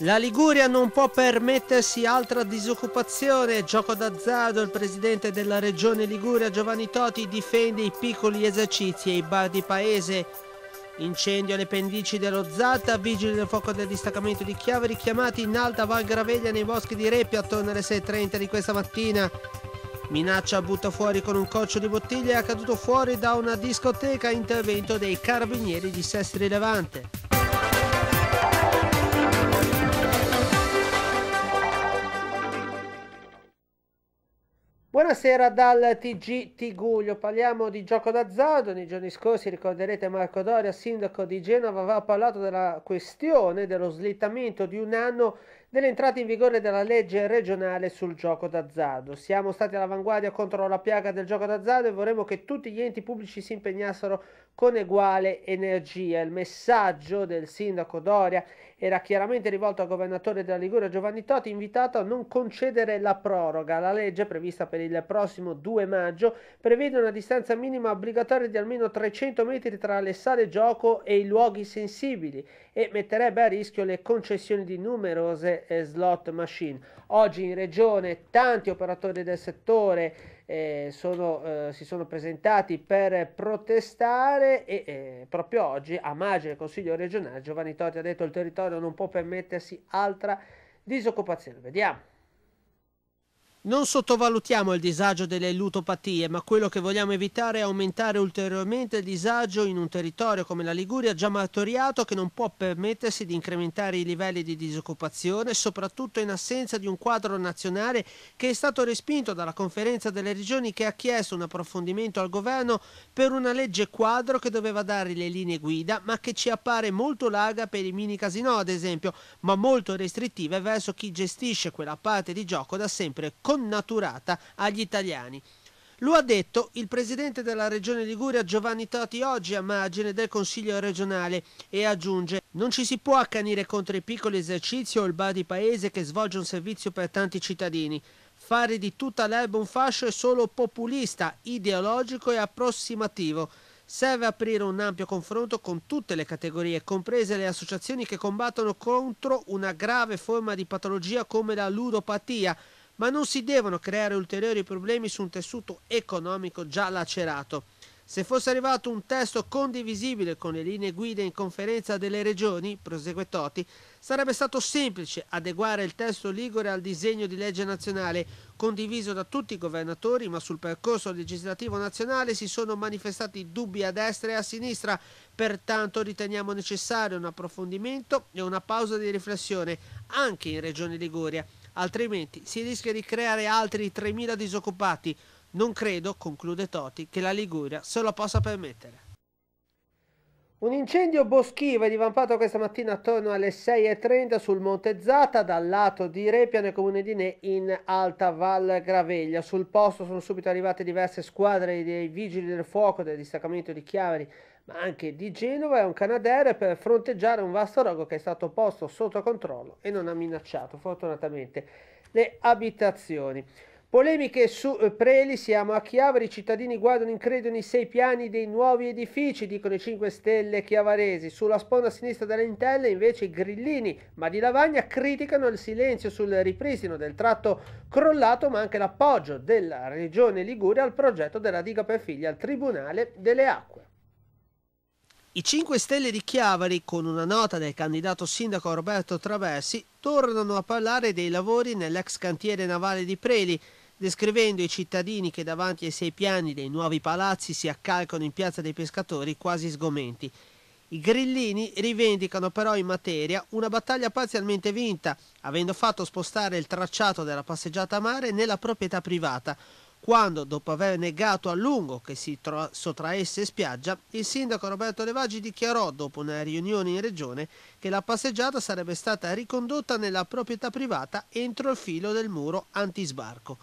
La Liguria non può permettersi altra disoccupazione. Gioco d'azzardo, il presidente della regione Liguria Giovanni Toti difende i piccoli esercizi e i bar di paese. Incendio alle pendici dello Zatta, vigili del fuoco del distaccamento di Chiave richiamati in alta Val Graveglia nei boschi di Reppia attorno alle 6.30 di questa mattina. Minaccia butta fuori con un coccio di bottiglia e è caduto fuori da una discoteca intervento dei carabinieri di Sestri Levante. Buonasera dal TG Tiguglio, parliamo di gioco d'azzardo. Nei giorni scorsi ricorderete Marco Doria, sindaco di Genova, aveva parlato della questione dello slittamento di un anno dell'entrata in vigore della legge regionale sul gioco d'azzardo. Siamo stati all'avanguardia contro la piaga del gioco d'azzardo e vorremmo che tutti gli enti pubblici si impegnassero con eguale energia. Il messaggio del sindaco Doria era chiaramente rivolto al governatore della Liguria Giovanni Totti, invitato a non concedere la proroga. La legge prevista per il prossimo 2 maggio prevede una distanza minima obbligatoria di almeno 300 metri tra le sale gioco e i luoghi sensibili e metterebbe a rischio le concessioni di numerose eh, slot machine. Oggi in regione tanti operatori del settore eh, sono, eh, si sono presentati per protestare e eh, proprio oggi a Maggi del Consiglio regionale Giovanni Totti ha detto che il territorio non può permettersi altra disoccupazione. Vediamo. Non sottovalutiamo il disagio delle lutopatie, ma quello che vogliamo evitare è aumentare ulteriormente il disagio in un territorio come la Liguria già martoriato che non può permettersi di incrementare i livelli di disoccupazione, soprattutto in assenza di un quadro nazionale che è stato respinto dalla Conferenza delle Regioni che ha chiesto un approfondimento al governo per una legge quadro che doveva dare le linee guida, ma che ci appare molto larga per i mini casinò, ad esempio, ma molto restrittiva verso chi gestisce quella parte di gioco da sempre con connaturata agli italiani. Lo ha detto il presidente della regione Liguria Giovanni Toti oggi a margine del Consiglio regionale e aggiunge non ci si può accanire contro i piccoli esercizi o il bar di paese che svolge un servizio per tanti cittadini. Fare di tutta l'erba un fascio è solo populista, ideologico e approssimativo. Serve aprire un ampio confronto con tutte le categorie, comprese le associazioni che combattono contro una grave forma di patologia come la ludopatia, ma non si devono creare ulteriori problemi su un tessuto economico già lacerato. Se fosse arrivato un testo condivisibile con le linee guida in conferenza delle regioni, prosegue Toti, sarebbe stato semplice adeguare il testo Ligure al disegno di legge nazionale, condiviso da tutti i governatori, ma sul percorso legislativo nazionale si sono manifestati dubbi a destra e a sinistra, pertanto riteniamo necessario un approfondimento e una pausa di riflessione anche in Regione Liguria altrimenti si rischia di creare altri 3.000 disoccupati. Non credo, conclude Toti, che la Liguria se lo possa permettere. Un incendio boschivo è divampato questa mattina attorno alle 6.30 sul Monte Zata dal lato di Repia nel comune di Ne in Alta Val Graveglia. Sul posto sono subito arrivate diverse squadre dei vigili del fuoco del distaccamento di Chiavari ma anche di Genova e un Canadair per fronteggiare un vasto rogo che è stato posto sotto controllo e non ha minacciato fortunatamente le abitazioni. Polemiche su eh, Preli, siamo a Chiavari, i cittadini guardano increduli i sei piani dei nuovi edifici, dicono i 5 Stelle chiavaresi. Sulla sponda sinistra delle intelle invece i grillini, ma di Lavagna criticano il silenzio sul ripristino del tratto crollato, ma anche l'appoggio della regione Liguria al progetto della diga per figlia al Tribunale delle Acque. I 5 Stelle di Chiavari, con una nota del candidato sindaco Roberto Traversi, tornano a parlare dei lavori nell'ex cantiere navale di Preli, descrivendo i cittadini che davanti ai sei piani dei nuovi palazzi si accalcano in piazza dei pescatori quasi sgomenti. I grillini rivendicano però in materia una battaglia parzialmente vinta, avendo fatto spostare il tracciato della passeggiata a mare nella proprietà privata, quando, dopo aver negato a lungo che si tro- sottraesse spiaggia, il sindaco Roberto Levaggi dichiarò, dopo una riunione in regione, che la passeggiata sarebbe stata ricondotta nella proprietà privata entro il filo del muro antisbarco.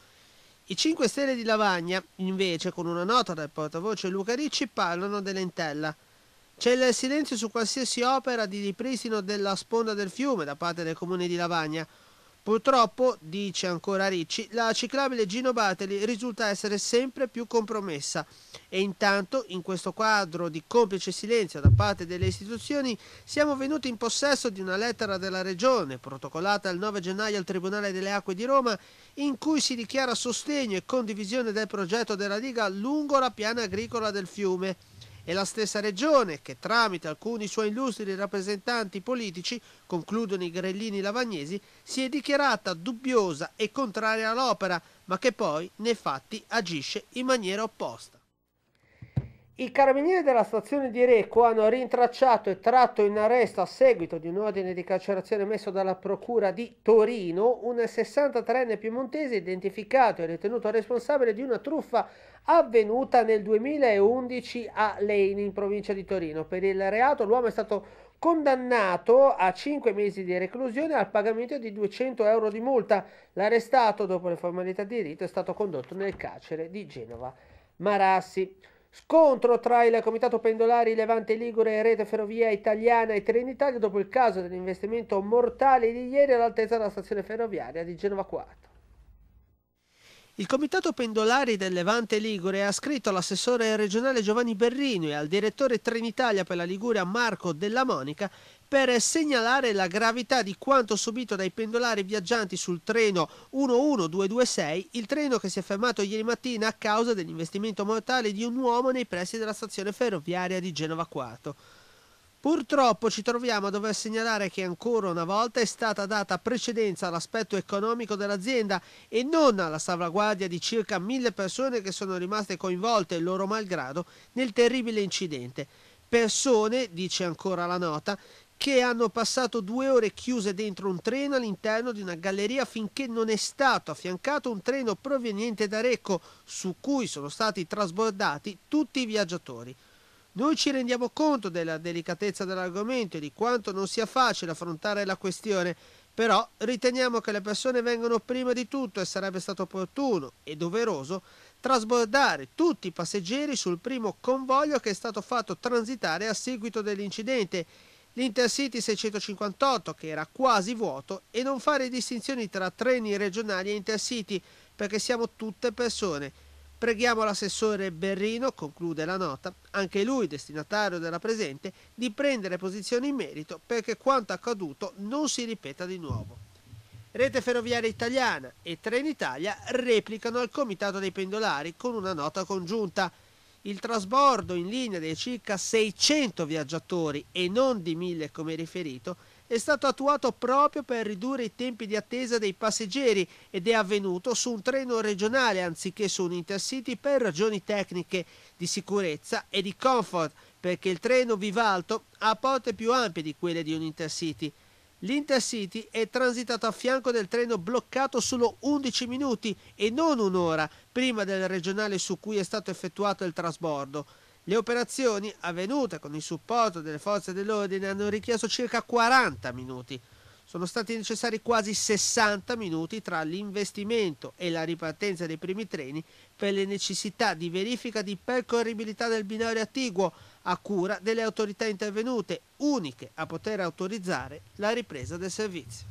I 5 Stelle di Lavagna, invece, con una nota del portavoce Luca Ricci, parlano dell'entella. C'è il silenzio su qualsiasi opera di ripristino della sponda del fiume da parte del comune di Lavagna, Purtroppo, dice ancora Ricci, la ciclabile Gino Bateli risulta essere sempre più compromessa e intanto, in questo quadro di complice silenzio da parte delle istituzioni, siamo venuti in possesso di una lettera della Regione, protocollata il 9 gennaio al Tribunale delle Acque di Roma, in cui si dichiara sostegno e condivisione del progetto della diga lungo la piana agricola del fiume e la stessa regione che, tramite alcuni suoi illustri rappresentanti politici, concludono i grellini lavagnesi, si è dichiarata dubbiosa e contraria all'opera, ma che poi, nei fatti, agisce in maniera opposta. I carabinieri della stazione di Recco hanno rintracciato e tratto in arresto a seguito di un ordine di carcerazione emesso dalla Procura di Torino un 63enne piemontese identificato e ritenuto responsabile di una truffa avvenuta nel 2011 a Leni in provincia di Torino. Per il reato l'uomo è stato condannato a 5 mesi di reclusione al pagamento di 200 euro di multa. L'arrestato, dopo le formalità di rito, è stato condotto nel carcere di Genova Marassi. Scontro tra il Comitato Pendolari Levante Ligure e Rete Ferrovia Italiana e Trenitalia dopo il caso dell'investimento mortale di ieri all'altezza della stazione ferroviaria di Genova 4. Il Comitato Pendolari del Levante Ligure ha scritto all'assessore regionale Giovanni Berrino e al direttore Trenitalia per la Liguria Marco Della Monica per segnalare la gravità di quanto subito dai pendolari viaggianti sul treno 11226, il treno che si è fermato ieri mattina a causa dell'investimento mortale di un uomo nei pressi della stazione ferroviaria di Genova 4. Purtroppo ci troviamo a dover segnalare che ancora una volta è stata data precedenza all'aspetto economico dell'azienda e non alla salvaguardia di circa mille persone che sono rimaste coinvolte, loro malgrado, nel terribile incidente. Persone, dice ancora la nota, che hanno passato due ore chiuse dentro un treno all'interno di una galleria finché non è stato affiancato un treno proveniente da Recco su cui sono stati trasbordati tutti i viaggiatori. Noi ci rendiamo conto della delicatezza dell'argomento e di quanto non sia facile affrontare la questione, però riteniamo che le persone vengano prima di tutto e sarebbe stato opportuno e doveroso trasbordare tutti i passeggeri sul primo convoglio che è stato fatto transitare a seguito dell'incidente l'Intercity 658 che era quasi vuoto e non fare distinzioni tra treni regionali e Intercity perché siamo tutte persone. Preghiamo l'assessore Berrino, conclude la nota, anche lui destinatario della presente, di prendere posizione in merito perché quanto accaduto non si ripeta di nuovo. Rete Ferroviaria Italiana e Trenitalia replicano al Comitato dei Pendolari con una nota congiunta il trasbordo in linea dei circa 600 viaggiatori e non di 1000 come riferito è stato attuato proprio per ridurre i tempi di attesa dei passeggeri ed è avvenuto su un treno regionale anziché su un intercity per ragioni tecniche di sicurezza e di comfort perché il treno Vivalto ha porte più ampie di quelle di un intercity L'Intercity è transitato a fianco del treno bloccato solo 11 minuti e non un'ora prima del regionale su cui è stato effettuato il trasbordo. Le operazioni, avvenute con il supporto delle forze dell'ordine, hanno richiesto circa 40 minuti. Sono stati necessari quasi 60 minuti tra l'investimento e la ripartenza dei primi treni per le necessità di verifica di percorribilità del binario attiguo, a cura delle autorità intervenute, uniche a poter autorizzare la ripresa del servizio.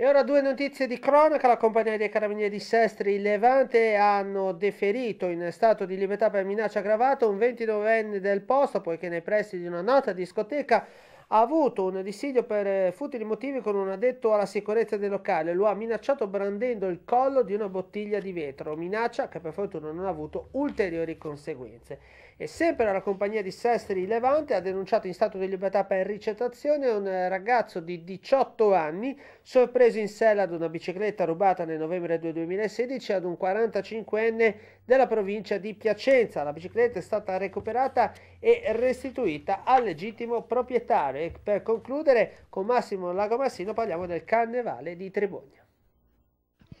E ora due notizie di cronaca. La compagnia dei carabinieri di Sestri Levante hanno deferito in stato di libertà per minaccia aggravata un 29enne del posto, poiché nei pressi di una nota discoteca ha avuto un dissidio per eh, futili motivi con un addetto alla sicurezza del locale, lo ha minacciato brandendo il collo di una bottiglia di vetro, minaccia che per fortuna non ha avuto ulteriori conseguenze. E sempre la compagnia di Sestri Levante ha denunciato in stato di libertà per ricettazione un ragazzo di 18 anni sorpreso in sella ad una bicicletta rubata nel novembre 2016 ad un 45enne della provincia di Piacenza. La bicicletta è stata recuperata e restituita al legittimo proprietario. E per concludere con Massimo Lagomassino parliamo del carnevale di Tribogna.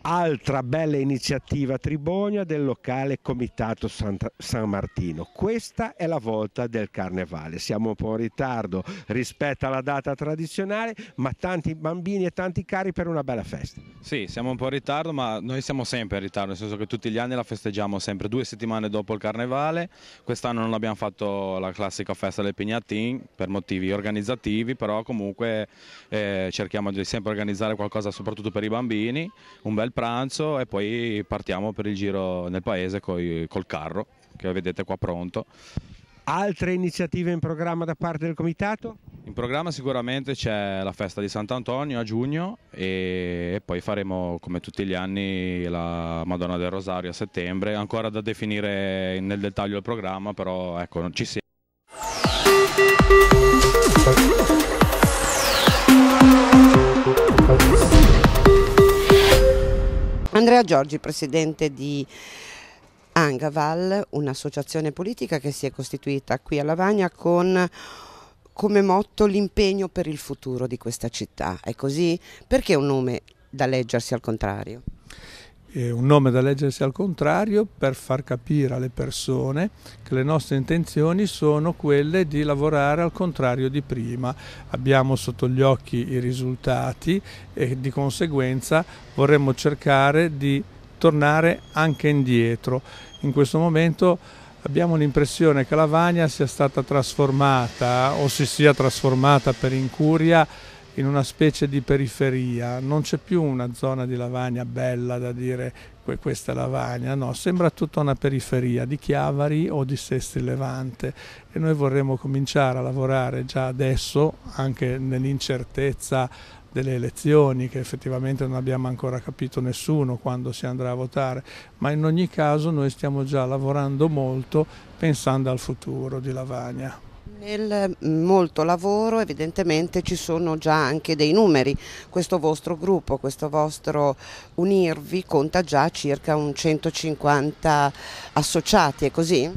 Altra bella iniziativa a Tribonia del locale Comitato Santa San Martino. Questa è la volta del carnevale. Siamo un po' in ritardo rispetto alla data tradizionale, ma tanti bambini e tanti cari per una bella festa. Sì, siamo un po' in ritardo, ma noi siamo sempre in ritardo, nel senso che tutti gli anni la festeggiamo sempre due settimane dopo il carnevale. Quest'anno non abbiamo fatto la classica festa del Pignatin per motivi organizzativi, però comunque eh, cerchiamo di sempre organizzare qualcosa soprattutto per i bambini, un bel bel pranzo e poi partiamo per il giro nel paese col, col carro che vedete qua pronto. Altre iniziative in programma da parte del comitato? In programma sicuramente c'è la festa di Sant'Antonio a giugno e poi faremo come tutti gli anni la Madonna del Rosario a settembre, ancora da definire nel dettaglio il programma, però ecco, ci siamo. Andrea Giorgi, presidente di Angaval, un'associazione politica che si è costituita qui a Lavagna con come motto l'impegno per il futuro di questa città. È così? Perché un nome da leggersi al contrario? eh, un nome da leggersi al contrario per far capire alle persone che le nostre intenzioni sono quelle di lavorare al contrario di prima. Abbiamo sotto gli occhi i risultati e di conseguenza vorremmo cercare di tornare anche indietro. In questo momento abbiamo l'impressione che la Lavagna sia stata trasformata o si sia trasformata per incuria in una specie di periferia, non c'è più una zona di lavagna bella da dire questa lavagna, no, sembra tutta una periferia di Chiavari o di Sestri Levante e noi vorremmo cominciare a lavorare già adesso, anche nell'incertezza delle elezioni che effettivamente non abbiamo ancora capito nessuno quando si andrà a votare, ma in ogni caso noi stiamo già lavorando molto pensando al futuro di Lavagna. Nel mm, molto lavoro evidentemente ci sono già anche dei numeri, questo vostro gruppo, questo vostro unirvi conta già circa un 150 associati, è così?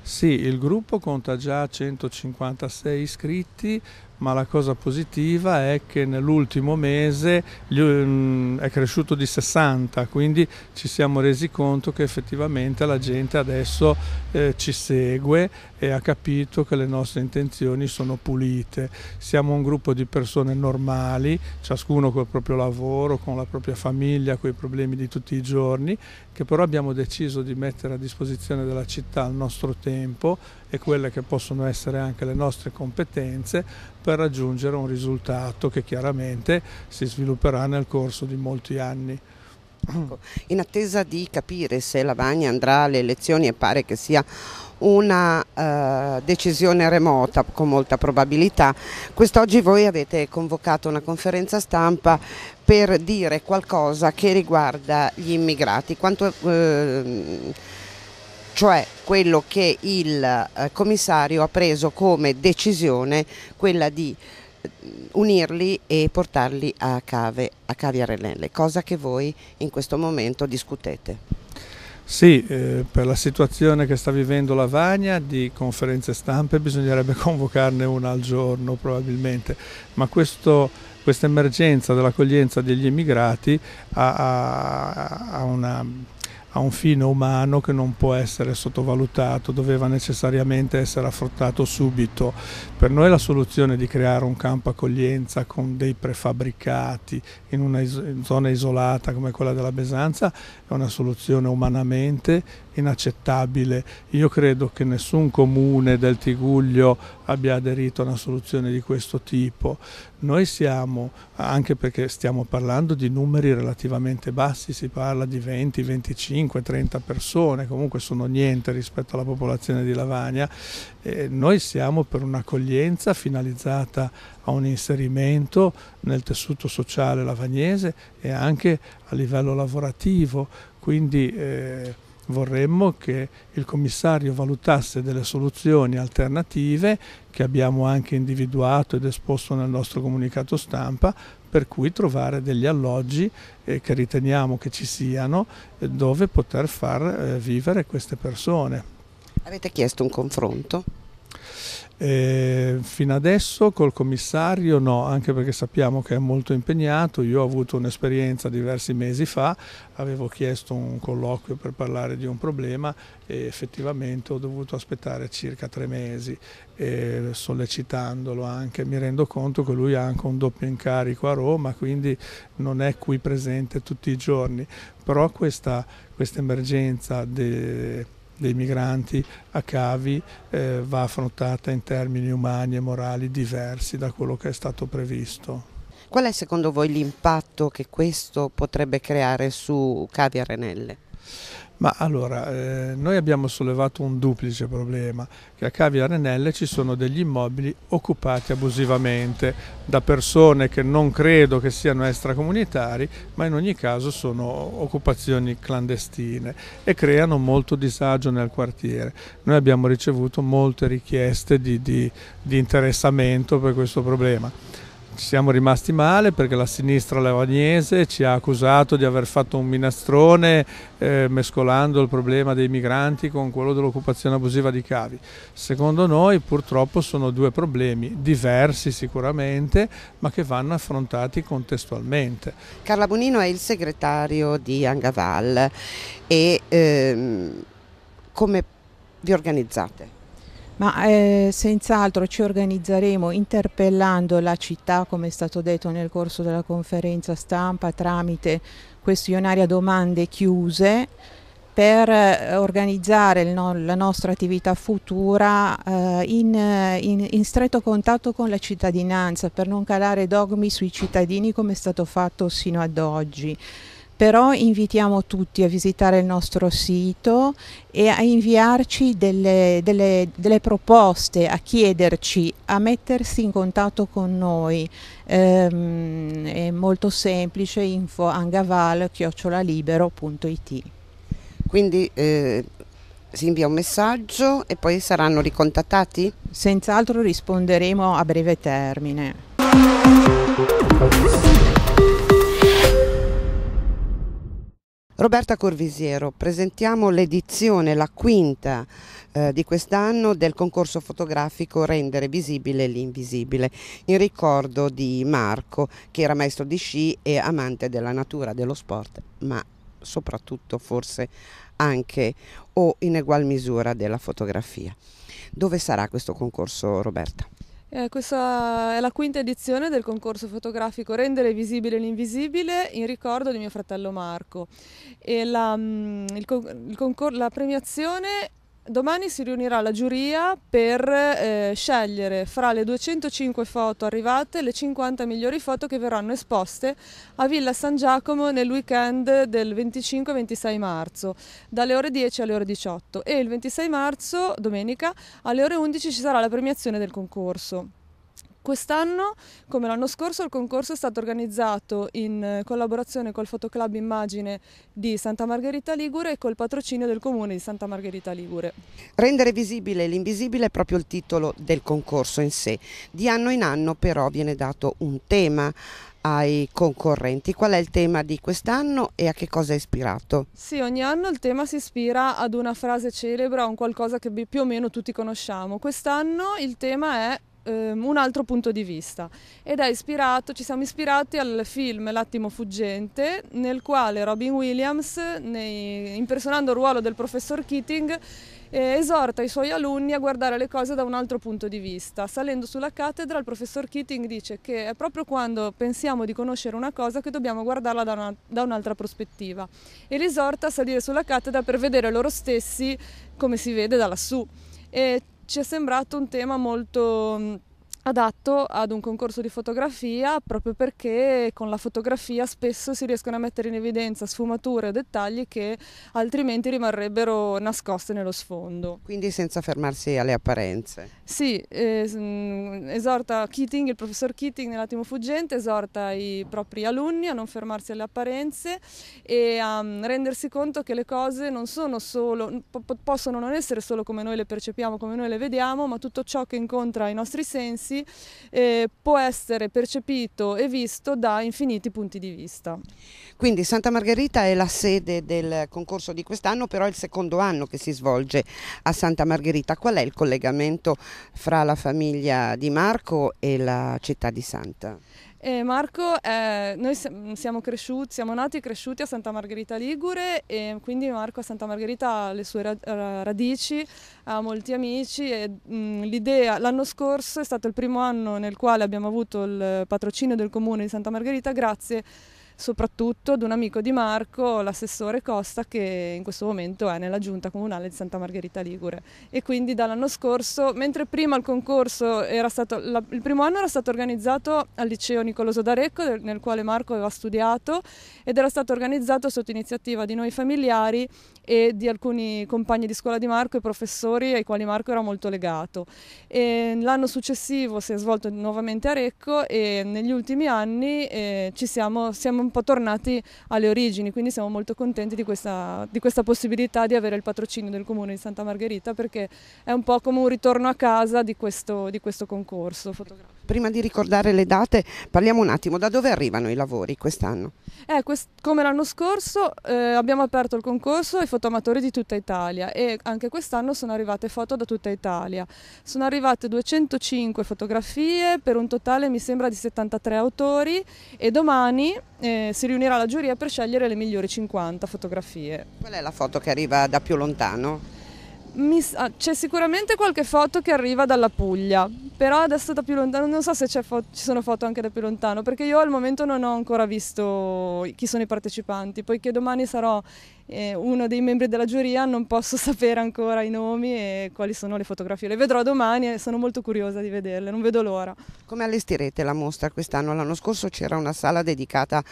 Sì, il gruppo conta già 156 iscritti, ma la cosa positiva è che nell'ultimo mese mm, è cresciuto di 60, quindi ci siamo resi conto che effettivamente la gente adesso eh, ci segue e ha capito che le nostre intenzioni sono pulite. Siamo un gruppo di persone normali, ciascuno col proprio lavoro, con la propria famiglia, con i problemi di tutti i giorni, che però abbiamo deciso di mettere a disposizione della città il nostro tempo e quelle che possono essere anche le nostre competenze per raggiungere un risultato che chiaramente si svilupperà nel corso di molti anni. Ecco, in attesa di capire se Lavagna andrà alle elezioni e pare che sia una eh, decisione remota con molta probabilità, quest'oggi voi avete convocato una conferenza stampa per dire qualcosa che riguarda gli immigrati. Quanto, eh, cioè quello che il eh, commissario ha preso come decisione, quella di eh, unirli e portarli a Cave, a Cavi Arenelle, cosa che voi in questo momento discutete. Sì, eh, per la situazione che sta vivendo la Vagna di conferenze stampe bisognerebbe convocarne una al giorno probabilmente, ma questo, questa emergenza dell'accoglienza degli immigrati ha, ha, ha una ha un fine umano che non può essere sottovalutato, doveva necessariamente essere affrontato subito. Per noi la soluzione di creare un campo accoglienza con dei prefabbricati in una zona isolata come quella della Besanza è una soluzione umanamente inaccettabile. Io credo che nessun comune del Tiguglio abbia aderito a una soluzione di questo tipo. Noi siamo, anche perché stiamo parlando di numeri relativamente bassi, si parla di 20, 25, 30 persone, comunque sono niente rispetto alla popolazione di Lavagna, eh, noi siamo per un'accoglienza finalizzata a un inserimento nel tessuto sociale lavagnese e anche a livello lavorativo, quindi eh, vorremmo che il commissario valutasse delle soluzioni alternative che abbiamo anche individuato ed esposto nel nostro comunicato stampa per cui trovare degli alloggi eh, che riteniamo che ci siano eh, dove poter far eh, vivere queste persone. Avete chiesto un confronto? E eh, fino adesso col commissario no, anche perché sappiamo che è molto impegnato. Io ho avuto un'esperienza diversi mesi fa, avevo chiesto un colloquio per parlare di un problema e effettivamente ho dovuto aspettare circa tre mesi e eh, sollecitandolo anche mi rendo conto che lui ha anche un doppio incarico a Roma, quindi non è qui presente tutti i giorni. Però questa, questa emergenza de, dei migranti a Cavi eh, va affrontata in termini umani e morali diversi da quello che è stato previsto. Qual è secondo voi l'impatto che questo potrebbe creare su Cavi Arenelle? Ma allora, eh, noi abbiamo sollevato un duplice problema, che a Cavia Renelle ci sono degli immobili occupati abusivamente da persone che non credo che siano extracomunitari, ma in ogni caso sono occupazioni clandestine e creano molto disagio nel quartiere. Noi abbiamo ricevuto molte richieste di, di, di interessamento per questo problema siamo rimasti male perché la sinistra lavagnese ci ha accusato di aver fatto un minastrone eh, mescolando il problema dei migranti con quello dell'occupazione abusiva di cavi. Secondo noi purtroppo sono due problemi diversi sicuramente ma che vanno affrontati contestualmente. Carla Bonino è il segretario di Angaval e ehm, come vi organizzate? Ma eh, senz'altro ci organizzeremo interpellando la città, come è stato detto nel corso della conferenza stampa, tramite questionaria domande chiuse per eh, organizzare no, la nostra attività futura eh, in, in, in, stretto contatto con la cittadinanza per non calare dogmi sui cittadini come è stato fatto sino ad oggi però invitiamo tutti a visitare il nostro sito e a inviarci delle, delle, delle proposte, a chiederci, a mettersi in contatto con noi. Ehm, è molto semplice, info angaval-libero.it Quindi eh, si invia un messaggio e poi saranno ricontattati? Senz'altro risponderemo a breve termine. Roberta Corvisiero, presentiamo l'edizione, la quinta eh, di quest'anno del concorso fotografico Rendere visibile l'invisibile, in ricordo di Marco che era maestro di sci e amante della natura, dello sport, ma soprattutto forse anche o in egual misura della fotografia. Dove sarà questo concorso Roberta? Eh, questa è la quinta edizione del concorso fotografico Rendere visibile l'invisibile in ricordo di mio fratello Marco. La, mm, il, il la premiazione Domani si riunirà la giuria per eh, scegliere fra le 205 foto arrivate le 50 migliori foto che verranno esposte a Villa San Giacomo nel weekend del 25-26 marzo, dalle ore 10 alle ore 18 e il 26 marzo, domenica, alle ore 11 ci sarà la premiazione del concorso. Quest'anno, come l'anno scorso, il concorso è stato organizzato in eh, collaborazione col Fotoclub Immagine di Santa Margherita Ligure e col patrocinio del Comune di Santa Margherita Ligure. Rendere visibile l'invisibile è proprio il titolo del concorso in sé. Di anno in anno però viene dato un tema ai concorrenti. Qual è il tema di quest'anno e a che cosa è ispirato? Sì, ogni anno il tema si ispira ad una frase celebre, a un qualcosa che più o meno tutti conosciamo. Quest'anno il tema è ehm, un altro punto di vista ed è ispirato, ci siamo ispirati al film L'attimo fuggente nel quale Robin Williams, nei, impersonando il ruolo del professor Keating, eh, esorta i suoi alunni a guardare le cose da un altro punto di vista. Salendo sulla cattedra il professor Keating dice che è proprio quando pensiamo di conoscere una cosa che dobbiamo guardarla da, una, da un'altra prospettiva e li esorta a salire sulla cattedra per vedere loro stessi come si vede da lassù. E ci è sembrato un tema molto adatto ad un concorso di fotografia proprio perché con la fotografia spesso si riescono a mettere in evidenza sfumature o dettagli che altrimenti rimarrebbero nascoste nello sfondo. Quindi senza fermarsi alle apparenze. Sì, eh, esorta Keating, il professor Keating nell'attimo fuggente esorta i propri alunni a non fermarsi alle apparenze e a mm, rendersi conto che le cose non sono solo, possono non essere solo come noi le percepiamo, come noi le vediamo, ma tutto ciò che incontra i nostri sensi ragazzi eh, può essere percepito e visto da infiniti punti di vista. Quindi Santa Margherita è la sede del concorso di quest'anno, però è il secondo anno che si svolge a Santa Margherita. Qual è il collegamento fra la famiglia di Marco e la città di Santa? E Marco, è, eh, noi mm, siamo cresciuti, siamo nati e cresciuti a Santa Margherita Ligure e quindi Marco a Santa Margherita ha le sue radici, ha molti amici e mm, l'idea, l'anno scorso è stato il primo anno nel quale abbiamo avuto il patrocinio del comune di Santa Margherita grazie soprattutto ad un amico di Marco, l'assessore Costa, che in questo momento è nella giunta comunale di Santa Margherita Ligure. E quindi dall'anno scorso, mentre prima il concorso era stato, la, il primo anno era stato organizzato al liceo Nicoloso d'Arecco, nel quale Marco aveva studiato, ed era stato organizzato sotto iniziativa di noi familiari e di alcuni compagni di scuola di Marco e professori ai quali Marco era molto legato. E l'anno successivo si è svolto nuovamente a Recco e negli ultimi anni eh, ci siamo, siamo un po' tornati alle origini, quindi siamo molto contenti di questa, di questa possibilità di avere il patrocinio del comune di Santa Margherita perché è un po' come un ritorno a casa di questo, di questo concorso fotografico. Prima di ricordare le date, parliamo un attimo, da dove arrivano i lavori quest'anno? Eh, quest come l'anno scorso eh, abbiamo aperto il concorso ai fotoamatori di tutta Italia e anche quest'anno sono arrivate foto da tutta Italia. Sono arrivate 205 fotografie per un totale mi sembra di 73 autori e domani eh, si riunirà la giuria per scegliere le migliori 50 fotografie. Qual è la foto che arriva da più lontano? Ah, c'è sicuramente qualche foto che arriva dalla Puglia, però adesso da più lontano, non so se ci sono foto anche da più lontano, perché io al momento non ho ancora visto chi sono i partecipanti, poiché domani sarò eh, uno dei membri della giuria, non posso sapere ancora i nomi e quali sono le fotografie. Le vedrò domani e sono molto curiosa di vederle, non vedo l'ora. Come allestirete la mostra quest'anno? L'anno scorso c'era una sala dedicata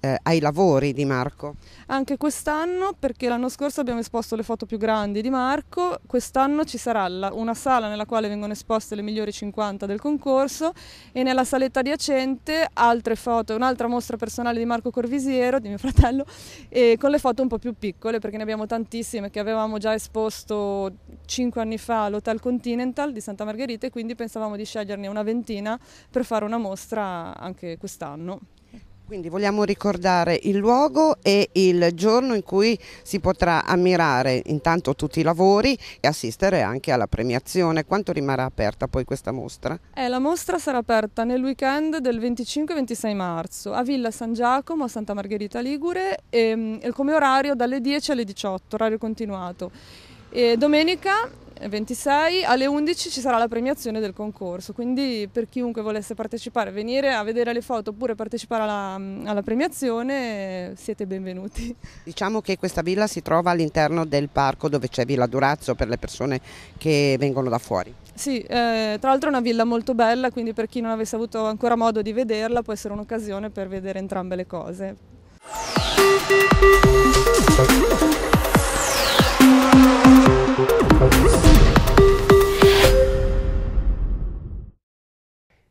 eh, ai lavori di Marco. Anche quest'anno, perché l'anno scorso abbiamo esposto le foto più grandi di Marco, quest'anno ci sarà la, una sala nella quale vengono esposte le migliori 50 del concorso e nella saletta adiacente altre foto, un'altra mostra personale di Marco Corvisiero, di mio fratello, e con le foto un po' più piccole, perché ne abbiamo tantissime che avevamo già esposto 5 anni fa all'Hotel Continental di Santa Margherita e quindi pensavamo di sceglierne una ventina per fare una mostra anche quest'anno. Quindi vogliamo ricordare il luogo e il giorno in cui si potrà ammirare intanto tutti i lavori e assistere anche alla premiazione. Quanto rimarrà aperta poi questa mostra? Eh, la mostra sarà aperta nel weekend del 25-26 marzo a Villa San Giacomo, a Santa Margherita Ligure, e, ehm, e come orario dalle 10 alle 18, orario continuato. E domenica 26 alle 11 ci sarà la premiazione del concorso, quindi per chiunque volesse partecipare, venire a vedere le foto oppure partecipare alla, alla premiazione siete benvenuti. Diciamo che questa villa si trova all'interno del parco dove c'è Villa Durazzo per le persone che vengono da fuori. Sì, eh, tra l'altro è una villa molto bella, quindi per chi non avesse avuto ancora modo di vederla può essere un'occasione per vedere entrambe le cose.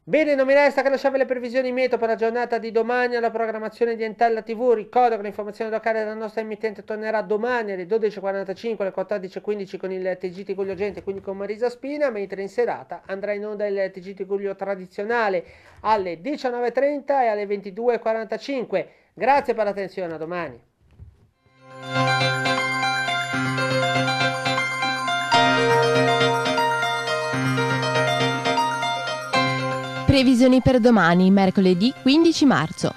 Bene, non mi resta che lasciava le previsioni meteo per la giornata di domani alla programmazione di Entella TV. Ricordo che l'informazione locale della nostra emittente tornerà domani alle 12.45 alle 14.15 con il TG Tiguglio Gente, quindi con Marisa Spina, mentre in serata andrà in onda il TG Tiguglio tradizionale alle 19.30 e alle 22.45. Grazie per l'attenzione, a domani. Previsioni per domani, mercoledì 15 marzo.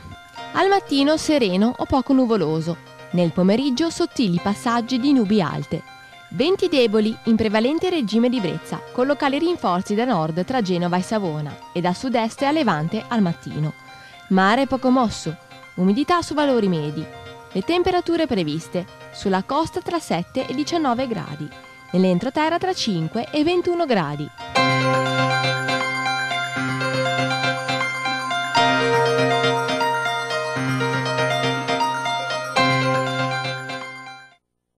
Al mattino sereno o poco nuvoloso. Nel pomeriggio sottili passaggi di nubi alte. Venti deboli in prevalente regime di brezza, con locali rinforzi da nord tra Genova e Savona e da sud-est a Levante al mattino. Mare poco mosso, umidità su valori medi. Le temperature previste sulla costa tra 7 e 19 gradi, nell'entroterra tra 5 e 21 gradi.